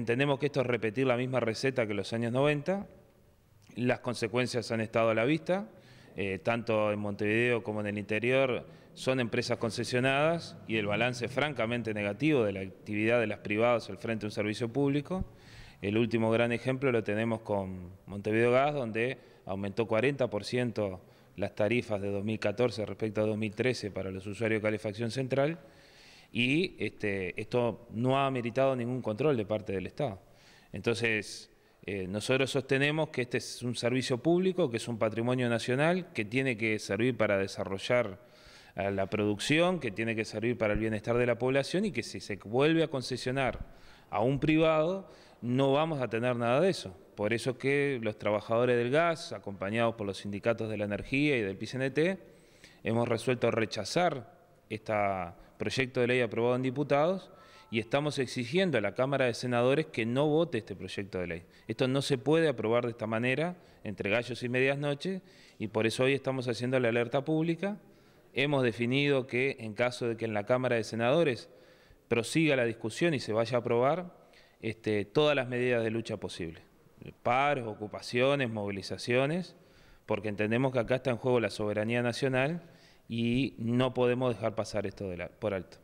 Entendemos que esto es repetir la misma receta que los años 90, las consecuencias han estado a la vista, eh, tanto en Montevideo como en el interior son empresas concesionadas y el balance francamente negativo de la actividad de las privadas al frente de un servicio público. El último gran ejemplo lo tenemos con Montevideo Gas, donde aumentó 40% las tarifas de 2014 respecto a 2013 para los usuarios de calefacción central y este, esto no ha meritado ningún control de parte del Estado. Entonces, eh, nosotros sostenemos que este es un servicio público, que es un patrimonio nacional, que tiene que servir para desarrollar eh, la producción, que tiene que servir para el bienestar de la población y que si se vuelve a concesionar a un privado, no vamos a tener nada de eso. Por eso que los trabajadores del gas, acompañados por los sindicatos de la energía y del PCNT, hemos resuelto rechazar este proyecto de ley aprobado en diputados y estamos exigiendo a la Cámara de Senadores que no vote este proyecto de ley. Esto no se puede aprobar de esta manera, entre gallos y medias noches, y por eso hoy estamos haciendo la alerta pública. Hemos definido que en caso de que en la Cámara de Senadores prosiga la discusión y se vaya a aprobar, este, todas las medidas de lucha posibles, paros, ocupaciones, movilizaciones, porque entendemos que acá está en juego la soberanía nacional y no podemos dejar pasar esto de por alto.